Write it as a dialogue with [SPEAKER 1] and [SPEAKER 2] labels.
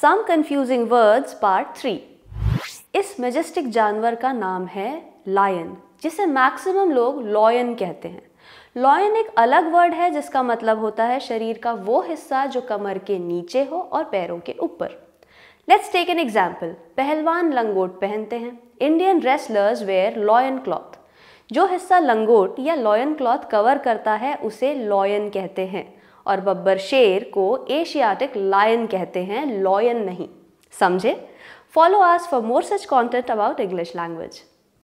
[SPEAKER 1] सम confusing words part three इस majestic जानवर का नाम है लायन जिसे मैक्सिमम लोग लॉयन कहते हैं लॉयन एक अलग वर्ड है जिसका मतलब होता है शरीर का वो हिस्सा जो कमर के नीचे हो और पैरों के ऊपर लेट्स टेक एन एग्जाम्पल पहलवान लंगोट पहनते हैं Indian wrestlers wear loin cloth जो हिस्सा लंगोट या लॉयन क्लॉथ कवर करता है उसे लॉयन कहते हैं और बब्बर शेर को एशियाटिक लायन कहते हैं लॉयन नहीं समझे follow us for more such content about English language